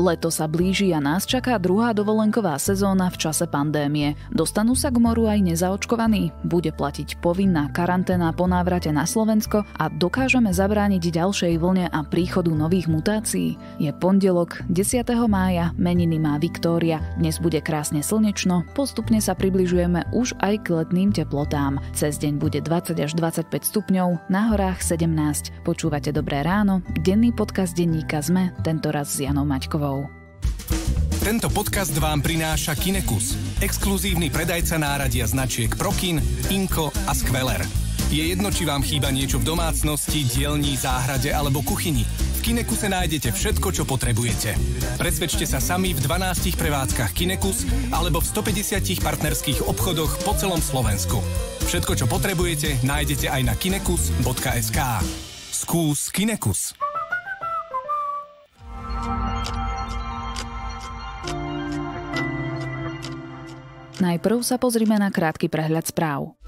Leto sa blíži a nás čaká druhá dovolenková sezóna v čase pandémie. Dostanú sa k moru aj nezaočkovaní, bude platiť povinná karanténa po návrate na Slovensko a dokážeme zabrániť ďalšej vlne a príchodu nových mutácií. Je pondelok, 10. mája, meniny má Viktória. Dnes bude krásne slnečno, postupne sa približujeme už aj k letným teplotám. Cez deň bude 20 až 25 stupňov, na horách 17. Počúvate Dobré ráno, denný podcast denníka ZME, tentoraz s Janou Maťkovou eur. Tento podcast vám prináša Kinekus, exkluzívny predajca náradia značiek Prokin, Inko a Skveler. Je jedno, či vám chýba niečo v domácnosti, dielni, záhrade alebo kuchyni. V Kinekuse nájdete všetko, čo potrebujete. Presvedčte sa sami v 12 prevádzkach Kinekus alebo v 150 partnerských obchodoch po celom Slovensku. Všetko, čo potrebujete, nájdete aj na kinekus.sk. Skús Kinekus. Najprv sa pozrime na krátky prehľad správ.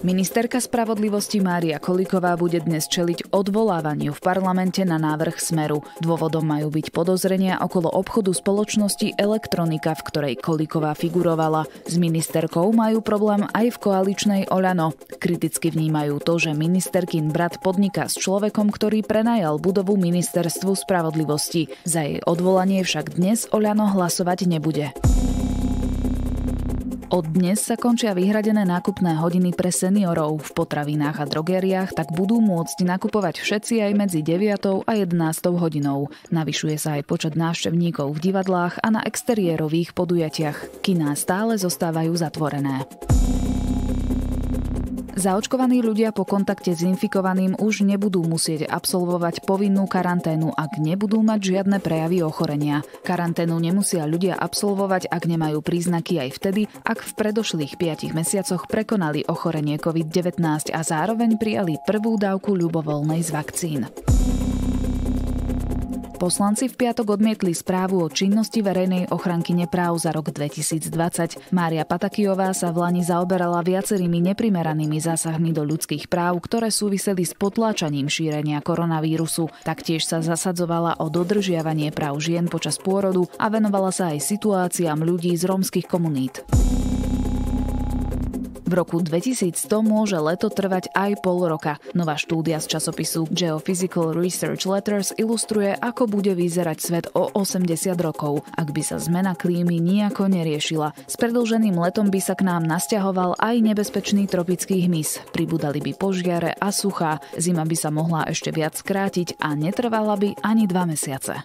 Ministerka spravodlivosti Mária Koliková bude dnes čeliť odvolávaniu v parlamente na návrh Smeru. Dôvodom majú byť podozrenia okolo obchodu spoločnosti Elektronika, v ktorej Koliková figurovala. S ministerkou majú problém aj v koaličnej Oľano. Kriticky vnímajú to, že ministerkin brat podniká s človekom, ktorý prenajal budovu ministerstvu spravodlivosti. Za jej odvolanie však dnes Oľano hlasovať nebude. Od dnes sa končia vyhradené nákupné hodiny pre seniorov. V potravinách a drogeriách tak budú môcť nakupovať všetci aj medzi 9 a 11 hodinou. Navyšuje sa aj počet návštevníkov v divadlách a na exteriérových podujatiach. Kina stále zostávajú zatvorené. Zaočkovaní ľudia po kontakte s infikovaným už nebudú musieť absolvovať povinnú karanténu, ak nebudú mať žiadne prejavy ochorenia. Karanténu nemusia ľudia absolvovať, ak nemajú príznaky aj vtedy, ak v predošlých 5 mesiacoch prekonali ochorenie COVID-19 a zároveň prijali prvú dávku ľubovoľnej z vakcín. Poslanci v piatok odmietli správu o činnosti verejnej ochranky nepráv za rok 2020. Mária Patakijová sa v Lani zaoberala viacerými neprimeranými zásahmi do ľudských práv, ktoré súviseli s potláčaním šírenia koronavírusu. Taktiež sa zasadzovala o dodržiavanie práv žien počas pôrodu a venovala sa aj situáciám ľudí z rómskych komunít. V roku 2100 môže leto trvať aj pol roka. Nová štúdia z časopisu Geophysical Research Letters ilustruje, ako bude vyzerať svet o 80 rokov, ak by sa zmena klímy nejako neriešila. S predlženým letom by sa k nám nasťahoval aj nebezpečný tropický hmyz. Pribudali by požiare a suchá, zima by sa mohla ešte viac skrátiť a netrvala by ani dva mesiace.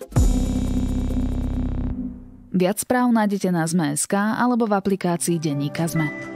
Viac správ nájdete na Zme.sk alebo v aplikácii Denníka Zme.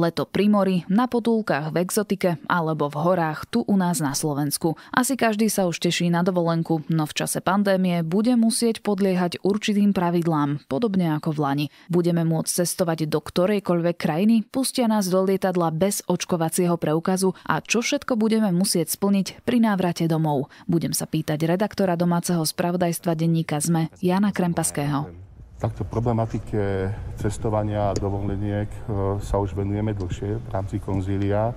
Leto pri mori, na potulkách v exotike alebo v horách tu u nás na Slovensku. Asi každý sa už teší na dovolenku, no v čase pandémie bude musieť podliehať určitým pravidlám, podobne ako v Lani. Budeme môcť cestovať do ktorejkoľvek krajiny, pustia nás do lietadla bez očkovacieho preukazu a čo všetko budeme musieť splniť pri návrate domov. Budem sa pýtať redaktora domáceho spravodajstva denníka ZME Jana Krempaského. Takto problematike cestovania a dovoleniek e, sa už venujeme dlhšie v rámci konzília. E,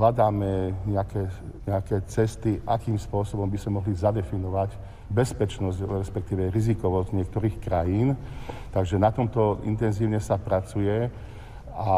hľadáme nejaké, nejaké cesty, akým spôsobom by sme mohli zadefinovať bezpečnosť, respektíve rizikovosť niektorých krajín. Takže na tomto intenzívne sa pracuje a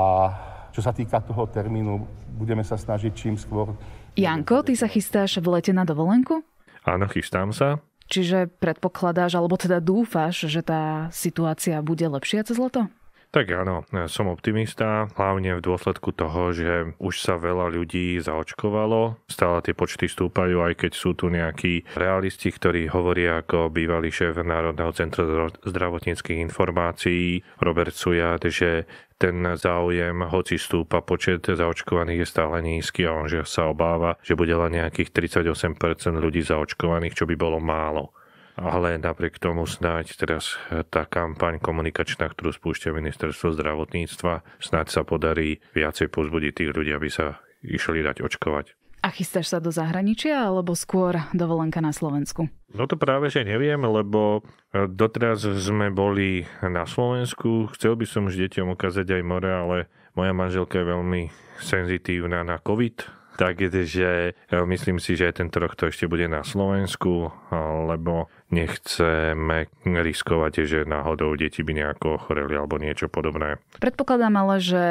čo sa týka toho termínu, budeme sa snažiť čím skôr. Janko, ty sa chystáš v lete na dovolenku? Áno, chystám sa. Čiže predpokladáš, alebo teda dúfaš, že tá situácia bude lepšia cez leto? Tak áno, som optimista, hlavne v dôsledku toho, že už sa veľa ľudí zaočkovalo, stále tie počty stúpajú, aj keď sú tu nejakí realisti, ktorí hovoria ako bývalý šéf Národného centra zdravotníckých informácií Robert Sujat, že ten záujem, hoci stúpa počet zaočkovaných je stále nízky a on že sa obáva, že bude len nejakých 38% ľudí zaočkovaných, čo by bolo málo ale napriek tomu snáď teraz eh, tá kampaň komunikačná, ktorú spúšťa ministerstvo zdravotníctva, snáď sa podarí viacej pozbudiť tých ľudí, aby sa išli dať očkovať. A chystáš sa do zahraničia alebo skôr dovolenka na Slovensku? No to práve, že neviem, lebo eh, doteraz sme boli na Slovensku. Chcel by som už deťom ukázať aj more, ale moja manželka je veľmi senzitívna na COVID Takže e, myslím si, že aj tento rok to ešte bude na Slovensku, lebo nechceme riskovať, že náhodou deti by nejako ochoreli alebo niečo podobné. Predpokladám ale, že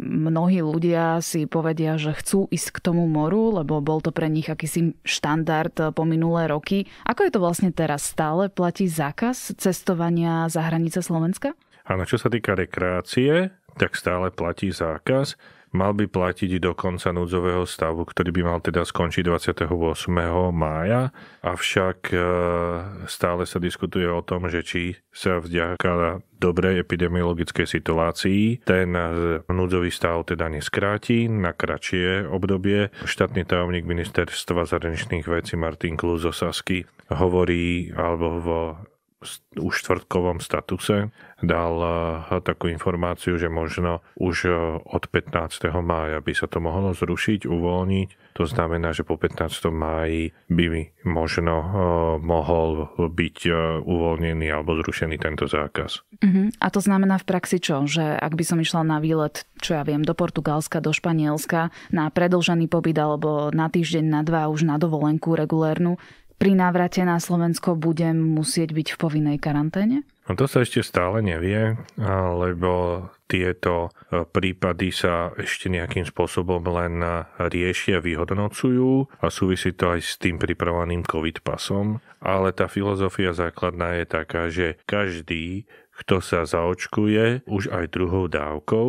mnohí ľudia si povedia, že chcú ísť k tomu moru, lebo bol to pre nich akýsi štandard e, po minulé roky. Ako je to vlastne teraz? Stále platí zákaz cestovania za hranice Slovenska? Áno, čo sa týka rekreácie, tak stále platí zákaz mal by platiť do konca núdzového stavu, ktorý by mal teda skončiť 28. mája, avšak e, stále sa diskutuje o tom, že či sa vďaka dobrej epidemiologickej situácii ten e, núdzový stav teda neskráti na kratšie obdobie. Štátny tajomník ministerstva zahraničných vecí Martin Kluzosasky hovorí alebo vo už štvrtkovom statuse dal eh, takú informáciu, že možno už eh, od 15. mája by sa to mohlo zrušiť, uvoľniť. To znamená, že po 15. máji by možno eh, mohol byť uvoľnený alebo zrušený tento zákaz. Uh-huh. A to znamená v praxi čo? Že ak by som išla na výlet, čo ja viem, do Portugalska, do Španielska, na predlžený pobyt alebo na týždeň, na dva už na dovolenku regulérnu, pri návrate na Slovensko budem musieť byť v povinnej karanténe? No to sa ešte stále nevie, lebo tieto e, prípady sa ešte nejakým spôsobom len e, riešia, vyhodnocujú a súvisí to aj s tým pripravovaným COVID pasom. Ale tá filozofia základná je taká, že každý, kto sa zaočkuje už aj druhou dávkou,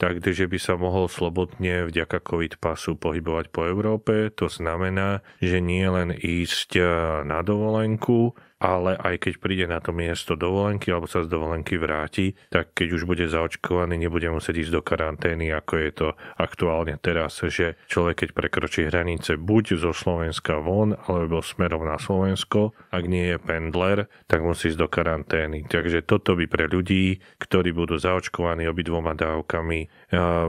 takže by sa mohol slobodne vďaka COVID pasu pohybovať po Európe. To znamená, že nie len ísť eh, na dovolenku, ale aj keď príde na to miesto dovolenky alebo sa z dovolenky vráti, tak keď už bude zaočkovaný, nebude musieť ísť do karantény, ako je to aktuálne teraz, že človek keď prekročí hranice buď zo Slovenska von alebo smerom na Slovensko, ak nie je pendler, tak musí ísť do karantény. Takže toto by pre ľudí, ktorí budú zaočkovaní obidvoma dávkami, eh,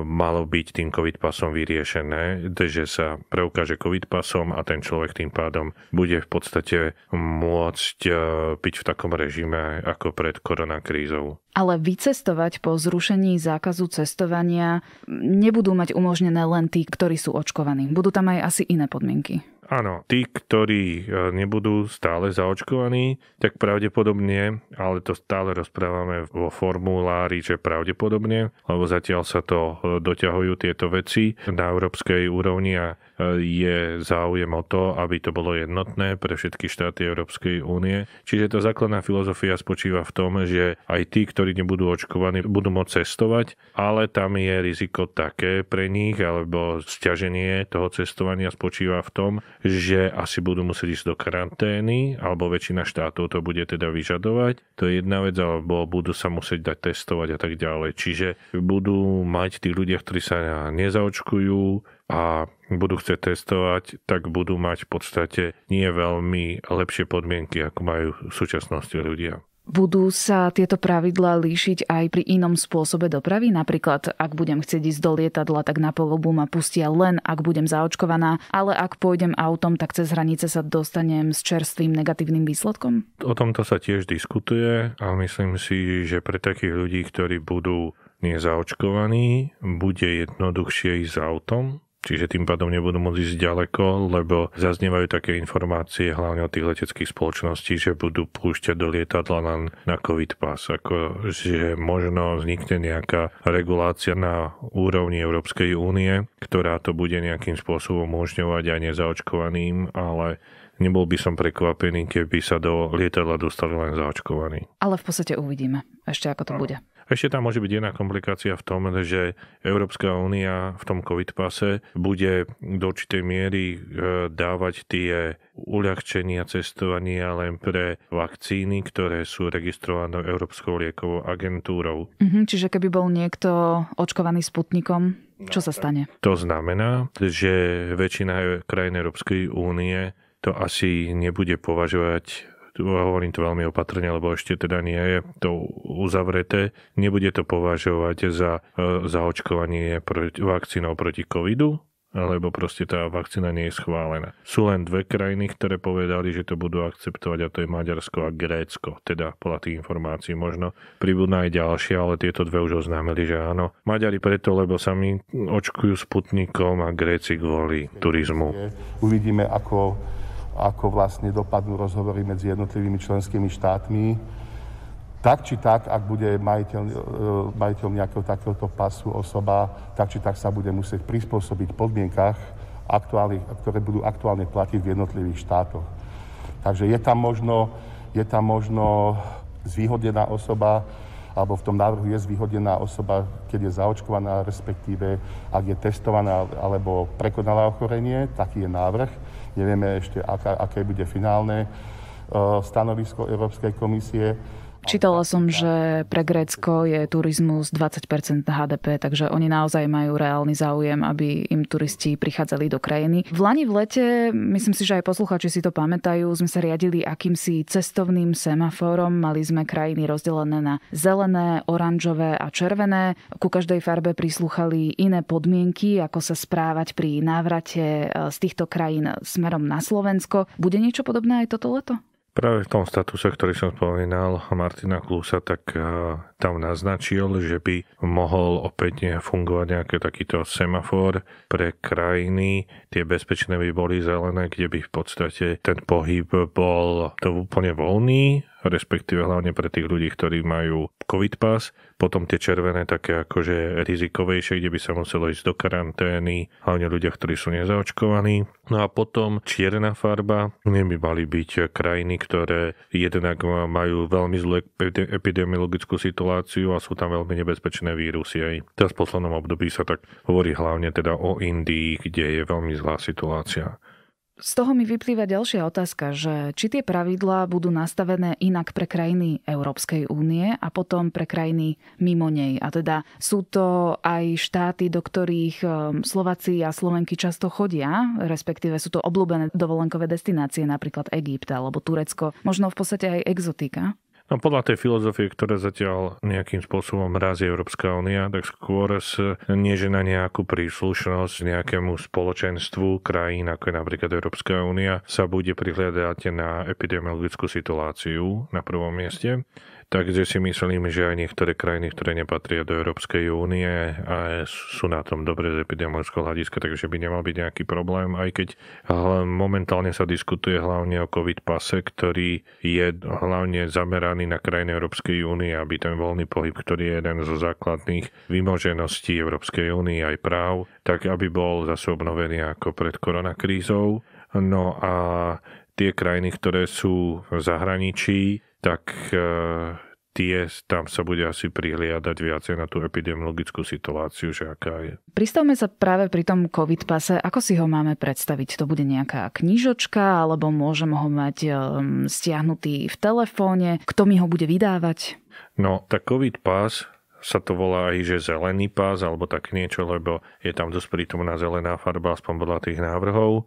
malo byť tým COVID pasom vyriešené, že sa preukáže COVID pasom a ten človek tým pádom bude v podstate môcť piť eh, v takom režime ako pred koronakrízou. Ale vycestovať po zrušení zákazu cestovania nebudú mať umožnené len tí, ktorí sú očkovaní. Budú tam aj asi iné podmienky. Áno, tí, ktorí e, nebudú stále zaočkovaní, tak pravdepodobne, ale to stále rozprávame vo formulári, že pravdepodobne, lebo zatiaľ sa to e, doťahujú tieto veci na európskej úrovni a e, je záujem o to, aby to bolo jednotné pre všetky štáty Európskej únie. Čiže tá základná filozofia spočíva v tom, že aj tí, ktorí nebudú očkovaní, budú môcť cestovať, ale tam je riziko také pre nich, alebo stiaženie toho cestovania spočíva v tom, že asi budú musieť ísť do karantény, alebo väčšina štátov to bude teda vyžadovať. To je jedna vec, alebo budú sa musieť dať testovať a tak ďalej. Čiže budú mať tí ľudia, ktorí sa nezaočkujú a budú chcieť testovať, tak budú mať v podstate nie veľmi lepšie podmienky, ako majú v súčasnosti ľudia. Budú sa tieto pravidlá líšiť aj pri inom spôsobe dopravy? Napríklad, ak budem chcieť ísť do lietadla, tak na polobu ma pustia len, ak budem zaočkovaná, ale ak pôjdem autom, tak cez hranice sa dostanem s čerstvým negatívnym výsledkom? O tomto sa tiež diskutuje a myslím si, že pre takých ľudí, ktorí budú nezaočkovaní, bude jednoduchšie ísť autom, Čiže tým pádom nebudú môcť ísť ďaleko, lebo zaznievajú také informácie hlavne od tých leteckých spoločností, že budú púšťať do lietadla len na COVID pas. Ako, že možno vznikne nejaká regulácia na úrovni Európskej únie, ktorá to bude nejakým spôsobom umožňovať aj nezaočkovaným, ale nebol by som prekvapený, keby sa do lietadla dostali len zaočkovaní. Ale v podstate uvidíme ešte, ako to bude. Ešte tam môže byť jedna komplikácia v tom, že Európska únia v tom COVID pase bude do určitej miery e, dávať tie uľahčenia cestovania len pre vakcíny, ktoré sú registrované Európskou liekovou agentúrou. Mm-hmm, čiže keby bol niekto očkovaný sputnikom, čo sa stane? To znamená, že väčšina krajín Európskej únie to asi nebude považovať hovorím to veľmi opatrne, lebo ešte teda nie je to uzavreté, nebude to považovať za e, zaočkovanie vakcínou proti covidu, alebo proste tá vakcína nie je schválená. Sú len dve krajiny, ktoré povedali, že to budú akceptovať a to je Maďarsko a Grécko, teda podľa tých informácií možno. Pribudná aj ďalšie, ale tieto dve už oznámili, že áno. Maďari preto, lebo sami očkujú sputnikom a Gréci kvôli turizmu. Uvidíme, ako ako vlastne dopadnú rozhovory medzi jednotlivými členskými štátmi. Tak či tak, ak bude majiteľ, e, majiteľ nejakého takéhoto pasu osoba, tak či tak sa bude musieť prispôsobiť podmienkach, ktoré budú aktuálne platiť v jednotlivých štátoch. Takže je tam možno, je tam možno zvýhodnená osoba, alebo v tom návrhu je zvýhodnená osoba, keď je zaočkovaná, respektíve ak je testovaná alebo prekonala ochorenie, taký je návrh. Nevieme ešte, aká, aké bude finálne eh, stanovisko Európskej komisie. Čítala som, že pre Grécko je turizmus 20% HDP, takže oni naozaj majú reálny záujem, aby im turisti prichádzali do krajiny. V Lani v lete, myslím si, že aj posluchači si to pamätajú, sme sa riadili akýmsi cestovným semaforom. Mali sme krajiny rozdelené na zelené, oranžové a červené. Ku každej farbe prislúchali iné podmienky, ako sa správať pri návrate eh, z týchto krajín smerom na Slovensko. Bude niečo podobné aj toto leto? Práve v tom statuse, ktorý som spomínal Martina Klusa, tak eh, tam naznačil, že by mohol opäť fungovať nejaký takýto semafor pre krajiny. Tie bezpečné by boli zelené, kde by v podstate ten pohyb bol to úplne voľný respektíve hlavne pre tých ľudí, ktorí majú COVID pass, potom tie červené také akože rizikovejšie, kde by sa muselo ísť do karantény, hlavne ľudia, ktorí sú nezaočkovaní. No a potom čierna farba, nie by mali byť krajiny, ktoré jednak majú veľmi zlú epidemiologickú situáciu a sú tam veľmi nebezpečné vírusy. Aj teraz v poslednom období sa tak hovorí hlavne teda o Indii, kde je veľmi zlá situácia. Z toho mi vyplýva ďalšia otázka, že či tie pravidlá budú nastavené inak pre krajiny Európskej únie a potom pre krajiny mimo nej. A teda sú to aj štáty, do ktorých e, Slováci a Slovenky často chodia, respektíve sú to obľúbené dovolenkové destinácie, napríklad Egypt alebo Turecko, možno v podstate aj exotika. No podľa tej filozofie, ktorá zatiaľ nejakým spôsobom razí Európska únia, tak skôr s, nie že na nejakú príslušnosť nejakému spoločenstvu krajín, ako je napríklad Európska únia, sa bude prihľadať na epidemiologickú situáciu na prvom mieste. Takže si myslím, že aj niektoré krajiny, ktoré nepatria do Európskej únie a sú na tom dobre z epidemiologického hľadiska, takže by nemal byť nejaký problém, aj keď momentálne sa diskutuje hlavne o COVID pase, ktorý je hlavne zameraný na krajiny Európskej únie, aby ten voľný pohyb, ktorý je jeden zo základných vymožeností Európskej únie aj práv, tak aby bol zase obnovený ako pred koronakrízou. No a tie krajiny, ktoré sú v zahraničí, tak eh, tie tam sa bude asi prihliadať viacej na tú epidemiologickú situáciu, že aká je. Pristavme sa práve pri tom COVID pase. Ako si ho máme predstaviť? To bude nejaká knižočka, alebo môžem ho mať eh, stiahnutý v telefóne? Kto mi ho bude vydávať? No, tak COVID pás sa to volá aj, že zelený pás alebo tak niečo, lebo je tam dosť prítomná zelená farba, aspoň podľa tých návrhov.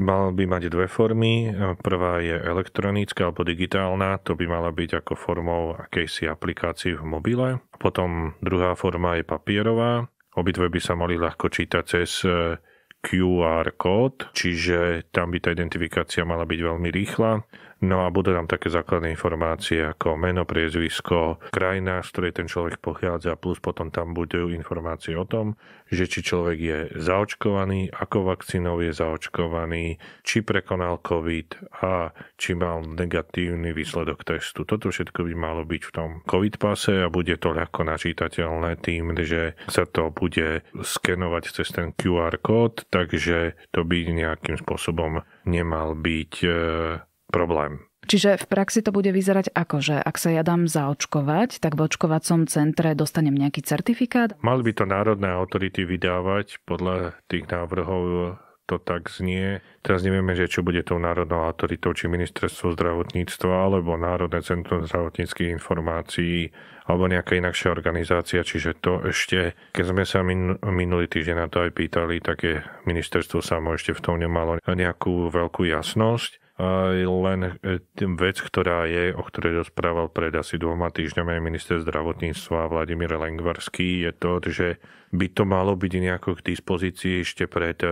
Mal by mať dve formy. Prvá je elektronická alebo digitálna, to by mala byť ako formou akejsi aplikácii v mobile. Potom druhá forma je papierová. Obidve by sa mali ľahko čítať cez e, QR kód, čiže tam by tá identifikácia mala byť veľmi rýchla. No a budú tam také základné informácie ako meno, priezvisko, krajina, z ktorej ten človek pochádza, plus potom tam budú informácie o tom, že či človek je zaočkovaný, ako vakcínou je zaočkovaný, či prekonal COVID a či mal negatívny výsledok testu. Toto všetko by malo byť v tom COVID pase a bude to ľahko načítateľné tým, že sa to bude skenovať cez ten QR kód, takže to by nejakým spôsobom nemal byť e, problém. Čiže v praxi to bude vyzerať ako, že ak sa ja dám zaočkovať, tak v očkovacom centre dostanem nejaký certifikát? Mali by to národné autority vydávať podľa tých návrhov to tak znie. Teraz nevieme, že čo bude tou národnou autoritou, či ministerstvo zdravotníctva, alebo Národné centrum zdravotníckých informácií, alebo nejaká inakšia organizácia. Čiže to ešte, keď sme sa min, minulý týždeň na to aj pýtali, tak je ministerstvo samo ešte v tom nemalo nejakú veľkú jasnosť. Len e, vec, ktorá je, o ktorej rozprával pred asi dvoma týždňami minister zdravotníctva Vladimír Lengvarský, je to, že by to malo byť nejako k dispozícii ešte pred e,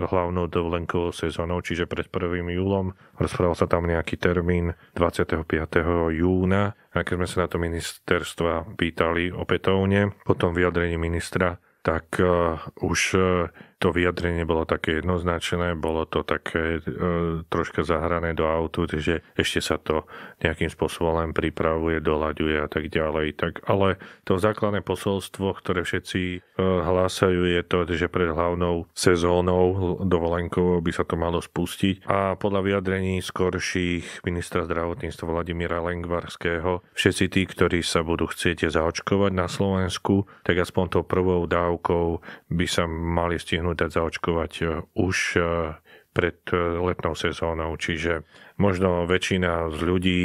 hlavnou dovolenkovou sezónou, čiže pred 1. júlom. Rozprával sa tam nejaký termín 25. júna, a keď sme sa na to ministerstva pýtali opätovne, potom vyjadrení ministra, tak e, už to vyjadrenie bolo také jednoznačné, bolo to také e, troška zahrané do autu, že ešte sa to nejakým spôsobom len pripravuje, doľaďuje a tak ďalej. Tak, ale to základné posolstvo, ktoré všetci e, hlásajú, je to, že pred hlavnou sezónou dovolenkou by sa to malo spustiť. A podľa vyjadrení skorších ministra zdravotníctva Vladimíra Lengvarského, všetci tí, ktorí sa budú chcieť zaočkovať na Slovensku, tak aspoň tou prvou dávkou by sa mali stihnúť stihnúť dať zaočkovať e, už e, pred e, letnou sezónou, čiže možno väčšina z ľudí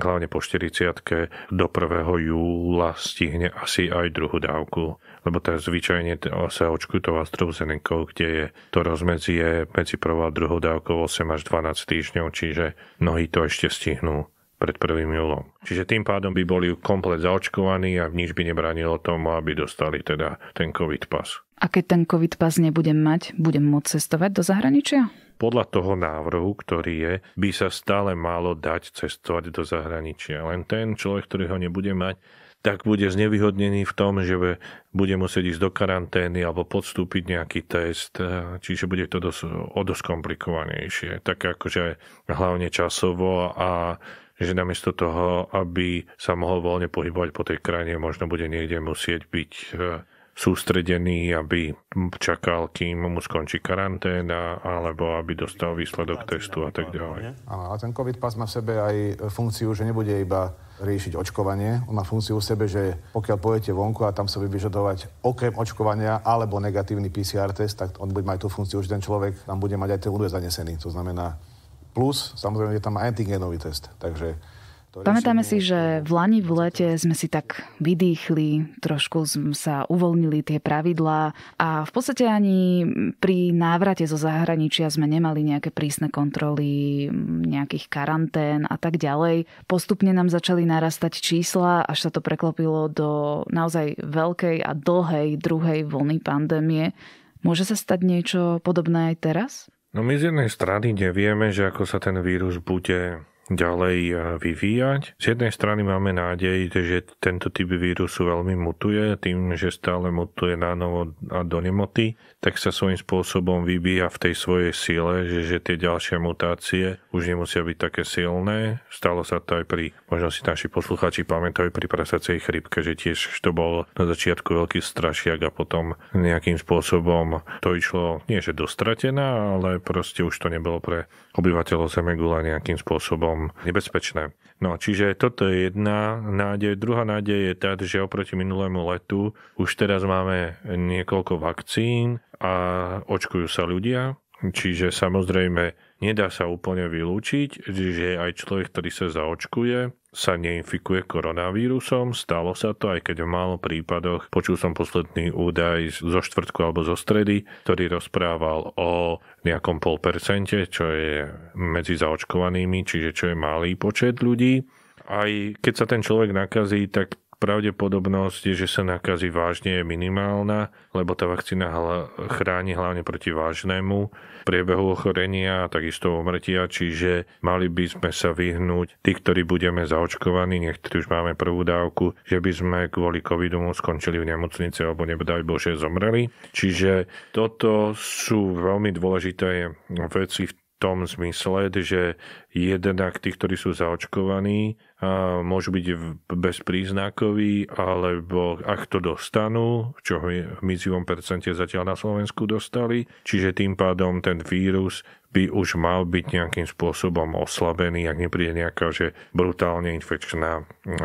hlavne po 40 do 1. júla stihne asi aj druhú dávku, lebo tá zvyčajne sa očkujú to AstraZeneca, kde je to rozmedzie medzi prvou a druhou dávkou 8 až 12 týždňov, čiže mnohí to ešte stihnú pred 1. júlom. Čiže tým pádom by boli komplet zaočkovaní a nič by nebránilo tomu, aby dostali teda ten COVID pas. A keď ten COVID pas nebudem mať, budem môcť cestovať do zahraničia? podľa toho návrhu, ktorý je, by sa stále malo dať cestovať do zahraničia. Len ten človek, ktorý ho nebude mať, tak bude znevýhodnený v tom, že bude musieť ísť do karantény alebo podstúpiť nejaký test, čiže bude to dosť, o dosť komplikovanejšie. Tak akože hlavne časovo a že namiesto toho, aby sa mohol voľne pohybovať po tej krajine, možno bude niekde musieť byť e, sústredený, aby čakal, kým mu skončí karanténa, alebo aby dostal výsledok testu a tak ďalej. Áno, ale ten COVID pas má v sebe aj funkciu, že nebude iba riešiť očkovanie. On má funkciu v sebe, že pokiaľ pojete vonku a tam sa bude vyžadovať okrem očkovania alebo negatívny PCR test, tak on bude mať tú funkciu, že ten človek tam bude mať aj ten údaj zanesený. To znamená plus, samozrejme, je tam antigenový test. Takže Pamätáme si, že teda. v Lani v lete sme si tak vydýchli, trošku sa uvoľnili tie pravidlá a v podstate ani pri návrate zo zahraničia sme nemali nejaké prísne kontroly, nejakých karantén a tak ďalej. Postupne nám začali narastať čísla, až sa to preklopilo do naozaj veľkej a dlhej druhej vlny pandémie. Môže sa stať niečo podobné aj teraz? No my z jednej strany nevieme, že ako sa ten vírus bude ďalej eh, vyvíjať. Z jednej strany máme nádej, že tento typ vírusu veľmi mutuje, tým, že stále mutuje na novo a do nemoty, tak sa svojím spôsobom vybíja v tej svojej sile, že, že tie ďalšie mutácie už nemusia byť také silné. Stalo sa to aj pri, možno si naši posluchači pamätajú, pri prasacej chrypke, že tiež to bol na začiatku veľký strašiak a potom nejakým spôsobom to išlo, nie že dostratená, ale proste už to nebolo pre obyvateľov Zemegula nejakým spôsobom celkom nebezpečné. No čiže toto je jedna nádej. Druhá nádej je tá, že oproti minulému letu už teraz máme niekoľko vakcín a očkujú sa ľudia. Čiže samozrejme nedá sa úplne vylúčiť, že aj človek, ktorý sa zaočkuje, sa neinfikuje koronavírusom. Stalo sa to, aj keď v málo prípadoch. Počul som posledný údaj zo štvrtku alebo zo stredy, ktorý rozprával o nejakom polpercente, čo je medzi zaočkovanými, čiže čo je malý počet ľudí. Aj keď sa ten človek nakazí, tak Pravdepodobnosť, že sa nakazí vážne, je minimálna, lebo tá vakcína chráni hlavne proti vážnemu priebehu ochorenia a takisto umrtia, čiže mali by sme sa vyhnúť, tí, ktorí budeme zaočkovaní, niektorí už máme prvú dávku, že by sme kvôli covidu skončili v nemocnici alebo nebodaj Bože zomreli. Čiže toto sú veľmi dôležité veci v tom zmysle, že jednak tí, ktorí sú zaočkovaní, môžu byť bezpríznakoví, alebo ak to dostanú, čo v mizivom percente zatiaľ na Slovensku dostali, čiže tým pádom ten vírus by už mal byť nejakým spôsobom oslabený, ak nepríde nejaká že brutálne infekčná mm,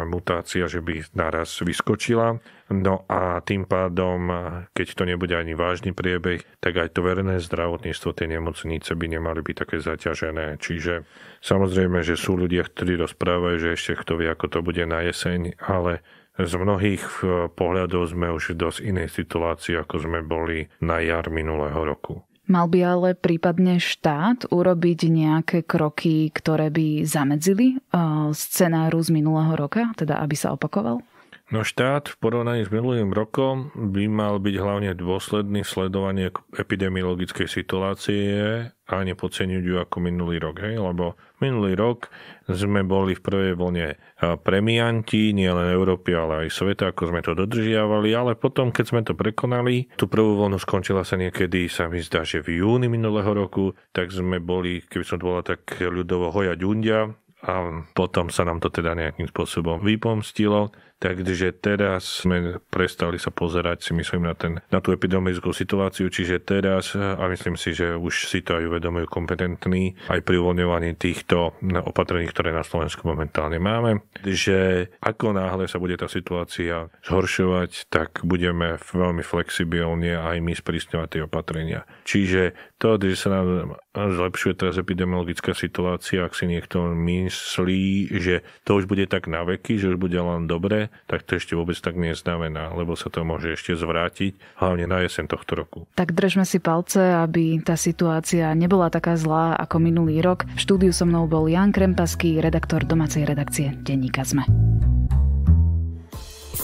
mutácia, že by naraz vyskočila. No a tým pádom, keď to nebude ani vážny priebeh, tak aj to verejné zdravotníctvo, tie nemocnice by nemali byť také zaťažené. Čiže samozrejme, že sú ľudia, ktorí rozprávajú, že ešte kto vie, ako to bude na jeseň, ale z mnohých pohľadov sme už v dosť inej situácii, ako sme boli na jar minulého roku. Mal by ale prípadne štát urobiť nejaké kroky, ktoré by zamedzili eh, scenáru z minulého roka, teda aby sa opakoval? No štát v porovnaní s minulým rokom by mal byť hlavne dôsledný v sledovaní epidemiologickej situácie a nepodceniť ju ako minulý rok. Hej? Lebo minulý rok sme boli v prvej vlne premianti, nielen Európy, ale aj sveta, ako sme to dodržiavali, ale potom, keď sme to prekonali, tú prvú vlnu skončila sa niekedy, sa mi zdá, že v júni minulého roku, tak sme boli, keby som to bola tak ľudovo hoja ďundia, a potom sa nám to teda nejakým spôsobom vypomstilo. Takže teraz sme prestali sa pozerať, si myslím, na, ten, na tú epidemiologickú situáciu, čiže teraz, a myslím si, že už si to aj uvedomujú kompetentní, aj pri uvoľňovaní týchto opatrení, ktoré na Slovensku momentálne máme, že ako náhle sa bude tá situácia zhoršovať, tak budeme veľmi flexibilne aj my sprísňovať tie opatrenia. Čiže to, že sa nám zlepšuje teraz epidemiologická situácia, ak si niekto myslí, že to už bude tak na veky, že už bude len dobre, tak to ešte vôbec tak neznamená, lebo sa to môže ešte zvrátiť, hlavne na jeseň tohto roku. Tak držme si palce, aby tá situácia nebola taká zlá ako minulý rok. V štúdiu so mnou bol Jan Krempaský, redaktor domácej redakcie Denníka ZME.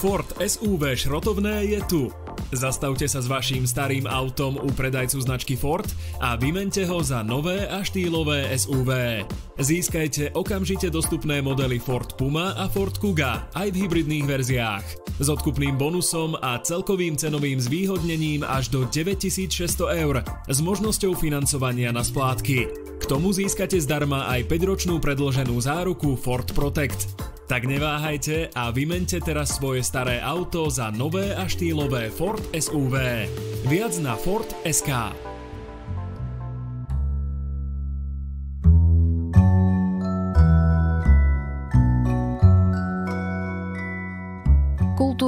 Ford SUV šrotovné je tu. Zastavte sa s vaším starým autom u predajcu značky Ford a vymente ho za nové a štýlové SUV. Získajte okamžite dostupné modely Ford Puma a Ford Kuga aj v hybridných verziách s odkupným bonusom a celkovým cenovým zvýhodnením až do 9600 eur s možnosťou financovania na splátky. K tomu získate zdarma aj 5-ročnú predloženú záruku Ford Protect. Tak neváhajte a vymente teraz svoje staré auto za nové a štýlové Ford SUV. Viac na Ford.sk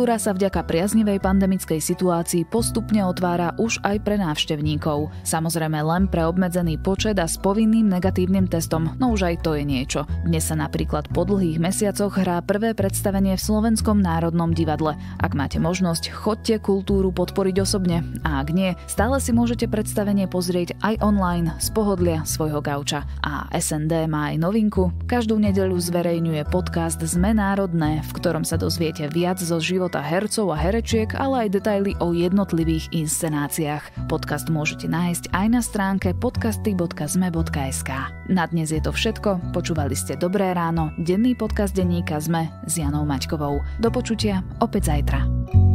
Kultúra sa vďaka priaznivej pandemickej situácii postupne otvára už aj pre návštevníkov. Samozrejme len pre obmedzený počet a s povinným negatívnym testom, no už aj to je niečo. Dnes sa napríklad po dlhých mesiacoch hrá prvé predstavenie v Slovenskom národnom divadle. Ak máte možnosť, chodte kultúru podporiť osobne a ak nie, stále si môžete predstavenie pozrieť aj online z pohodlia svojho gauča. A SND má aj novinku. Každú nedeľu zverejňuje podcast Sme národné, v ktorom sa dozviete viac zo života života hercov a herečiek, ale aj detaily o jednotlivých inscenáciách. Podcast môžete nájsť aj na stránke podcasty.zme.sk. Na dnes je to všetko, počúvali ste Dobré ráno, denný podcast denníka ZME s Janou Maťkovou. Do počutia opäť zajtra.